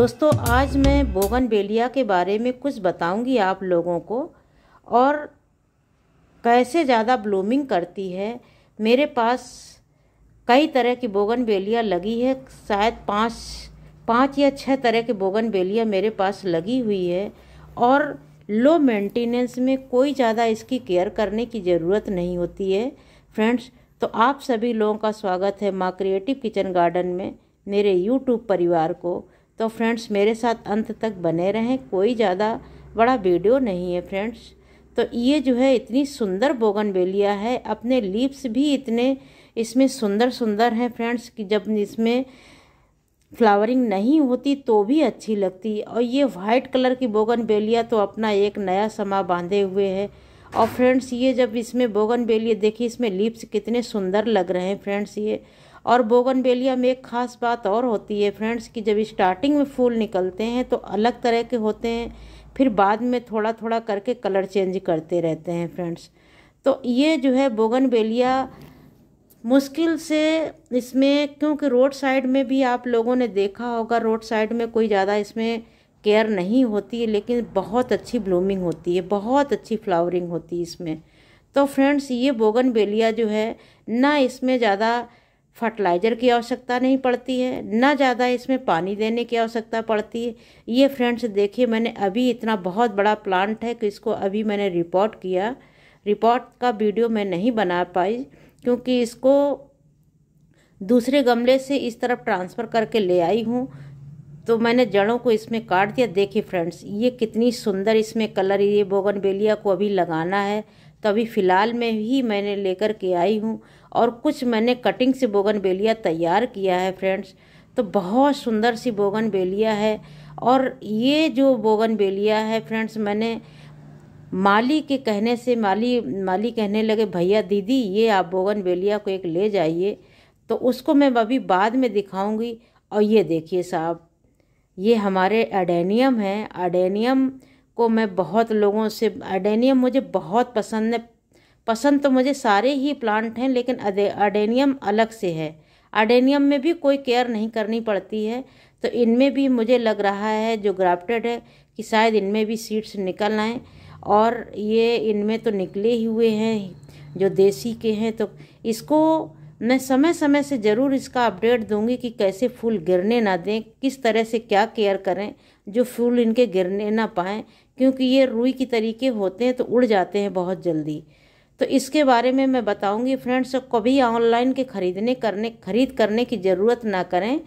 दोस्तों आज मैं बोगन बेलिया के बारे में कुछ बताऊंगी आप लोगों को और कैसे ज़्यादा ब्लूमिंग करती है मेरे पास कई तरह की बोगन बेलिया लगी है शायद पाँच पाँच या छः तरह की बेलिया मेरे पास लगी हुई है और लो मेंटेनेंस में कोई ज़्यादा इसकी केयर करने की ज़रूरत नहीं होती है फ्रेंड्स तो आप सभी लोगों का स्वागत है माँ क्रिएटिव किचन गार्डन में मेरे यूट्यूब परिवार को तो फ्रेंड्स मेरे साथ अंत तक बने रहें कोई ज़्यादा बड़ा वीडियो नहीं है फ्रेंड्स तो ये जो है इतनी सुंदर बोगन बेलिया है अपने लिप्स भी इतने इसमें सुंदर सुंदर हैं फ्रेंड्स कि जब इसमें फ्लावरिंग नहीं होती तो भी अच्छी लगती और ये वाइट कलर की बोगन बेलिया तो अपना एक नया समा बांधे हुए है और फ्रेंड्स ये जब इसमें बोगन बेलिया देखिए इसमें लिप्स कितने सुंदर लग रहे हैं फ्रेंड्स ये और बोगनवेलिया में एक खास बात और होती है फ्रेंड्स कि जब स्टार्टिंग में फूल निकलते हैं तो अलग तरह के होते हैं फिर बाद में थोड़ा थोड़ा करके कलर चेंज करते रहते हैं फ्रेंड्स तो ये जो है बोगनवेलिया मुश्किल से इसमें क्योंकि रोड साइड में भी आप लोगों ने देखा होगा रोड साइड में कोई ज़्यादा इसमें केयर नहीं होती है लेकिन बहुत अच्छी ब्लूमिंग होती है बहुत अच्छी फ्लावरिंग होती है इसमें तो फ्रेंड्स ये बोगनवेलिया जो है ना इसमें ज़्यादा फर्टिलाइज़र की आवश्यकता नहीं पड़ती है ना ज़्यादा इसमें पानी देने की आवश्यकता पड़ती है ये फ्रेंड्स देखिए मैंने अभी इतना बहुत बड़ा प्लांट है कि इसको अभी मैंने रिपोर्ट किया रिपोर्ट का वीडियो मैं नहीं बना पाई क्योंकि इसको दूसरे गमले से इस तरफ ट्रांसफ़र करके ले आई हूँ तो मैंने जड़ों को इसमें काट दिया देखिए फ्रेंड्स ये कितनी सुंदर इसमें कलर ये बोगनबेलिया को अभी लगाना है तभी फ़िलहाल में ही मैंने लेकर के आई हूँ और कुछ मैंने कटिंग से बोगन बेलिया तैयार किया है फ्रेंड्स तो बहुत सुंदर सी बोगन बेलिया है और ये जो बोगन बेलिया है फ्रेंड्स मैंने माली के कहने से माली माली कहने लगे भैया दीदी ये आप बोगन बेलिया को एक ले जाइए तो उसको मैं अभी बाद में दिखाऊंगी और ये देखिए साहब ये हमारे अडेनियम हैं अडेनियम को मैं बहुत लोगों से अडेनियम मुझे बहुत पसंद है पसंद तो मुझे सारे ही प्लांट हैं लेकिन अडेनियम अलग से है अडेनियम में भी कोई केयर नहीं करनी पड़ती है तो इनमें भी मुझे लग रहा है जो ग्राफ्टेड है कि शायद इनमें भी सीड्स निकल आएँ और ये इनमें तो निकले ही हुए हैं जो देसी के हैं तो इसको मैं समय समय से ज़रूर इसका अपडेट दूंगी कि कैसे फूल गिरने ना दें किस तरह से क्या केयर करें जो फूल इनके गिरने ना पाएँ क्योंकि ये रुई की तरीके होते हैं तो उड़ जाते हैं बहुत जल्दी तो इसके बारे में मैं बताऊंगी फ्रेंड्स कभी ऑनलाइन के ख़रीदने करने ख़रीद करने की ज़रूरत ना करें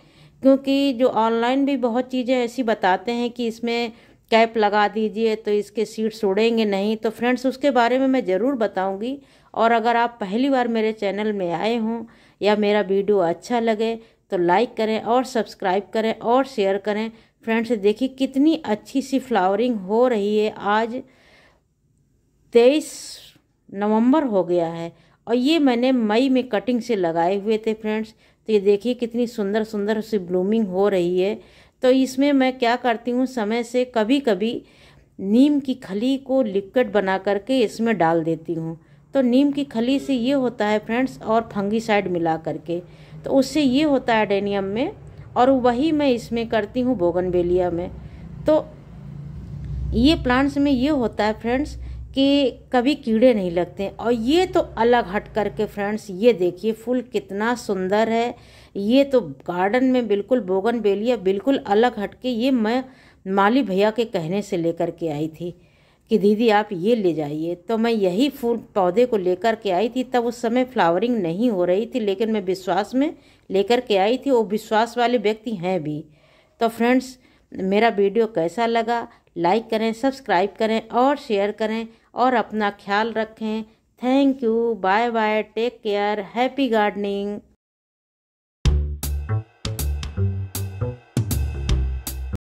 क्योंकि जो ऑनलाइन भी बहुत चीज़ें ऐसी बताते हैं कि इसमें कैप लगा दीजिए तो इसके सीट्स उड़ेंगे नहीं तो फ्रेंड्स उसके बारे में मैं ज़रूर बताऊंगी और अगर आप पहली बार मेरे चैनल में आए हों या मेरा वीडियो अच्छा लगे तो लाइक करें और सब्सक्राइब करें और शेयर करें फ्रेंड्स देखिए कितनी अच्छी सी फ्लावरिंग हो रही है आज तेईस नवंबर हो गया है और ये मैंने मई में कटिंग से लगाए हुए थे फ्रेंड्स तो ये देखिए कितनी सुंदर सुंदर सी ब्लूमिंग हो रही है तो इसमें मैं क्या करती हूँ समय से कभी कभी नीम की खली को लिक्विड बना करके इसमें डाल देती हूँ तो नीम की खली से ये होता है फ्रेंड्स और फंगीसाइड मिला करके तो उससे ये होता है डेनियम में और वही मैं इसमें करती हूँ बोगनबेलिया में तो ये प्लांट्स में ये होता है फ्रेंड्स कि कभी कीड़े नहीं लगते और ये तो अलग हट कर के फ्रेंड्स ये देखिए फूल कितना सुंदर है ये तो गार्डन में बिल्कुल बोगन बेलिया बिल्कुल अलग हट के ये मैं माली भैया के कहने से लेकर के आई थी कि दीदी आप ये ले जाइए तो मैं यही फूल पौधे को लेकर के आई थी तब उस समय फ्लावरिंग नहीं हो रही थी लेकिन मैं विश्वास में लेकर के आई थी वो विश्वास वाले व्यक्ति हैं भी तो फ्रेंड्स मेरा वीडियो कैसा लगा लाइक करें सब्सक्राइब करें और शेयर करें और अपना ख्याल रखें thank you bye bye take care happy gardening